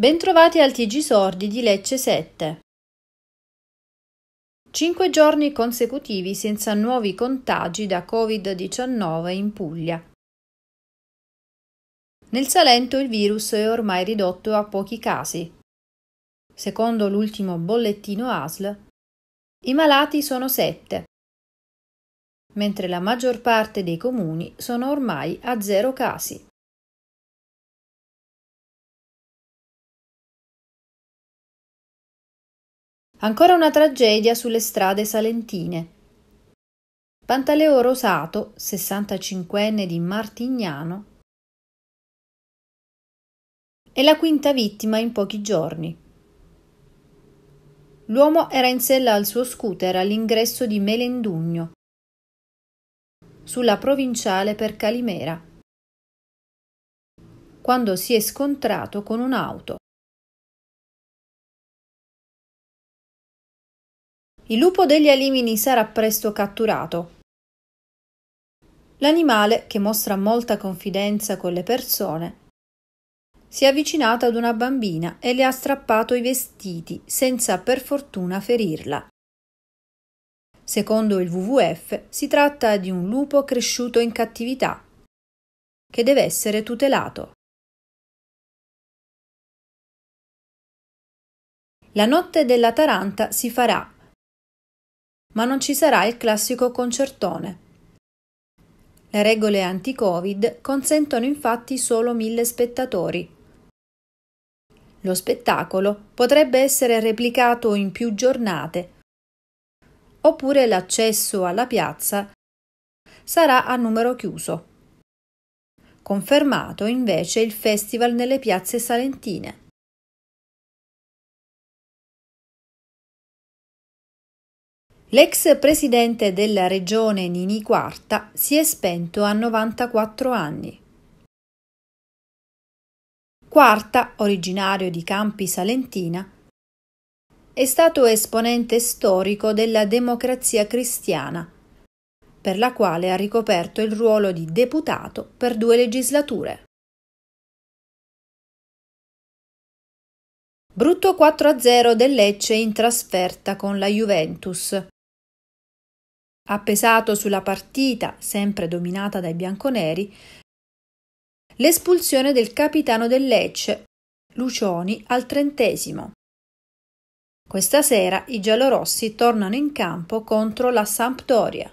Bentrovati al TG Sordi di Lecce 7. Cinque giorni consecutivi senza nuovi contagi da Covid-19 in Puglia. Nel Salento il virus è ormai ridotto a pochi casi. Secondo l'ultimo bollettino ASL, i malati sono sette, mentre la maggior parte dei comuni sono ormai a zero casi. Ancora una tragedia sulle strade salentine. Pantaleo Rosato, 65enne di Martignano, è la quinta vittima in pochi giorni. L'uomo era in sella al suo scooter all'ingresso di Melendugno, sulla provinciale per Calimera, quando si è scontrato con un'auto. il lupo degli Alimini sarà presto catturato. L'animale, che mostra molta confidenza con le persone, si è avvicinato ad una bambina e le ha strappato i vestiti senza per fortuna ferirla. Secondo il WWF si tratta di un lupo cresciuto in cattività che deve essere tutelato. La notte della Taranta si farà ma non ci sarà il classico concertone. Le regole anti-Covid consentono infatti solo mille spettatori. Lo spettacolo potrebbe essere replicato in più giornate, oppure l'accesso alla piazza sarà a numero chiuso. Confermato invece il festival nelle piazze salentine. L'ex presidente della regione Nini Quarta si è spento a 94 anni. Quarta, originario di Campi Salentina, è stato esponente storico della democrazia cristiana, per la quale ha ricoperto il ruolo di deputato per due legislature. Brutto 4-0 del Lecce in trasferta con la Juventus ha pesato sulla partita, sempre dominata dai bianconeri, l'espulsione del capitano del Lecce, Lucioni, al trentesimo. Questa sera i giallorossi tornano in campo contro la Sampdoria.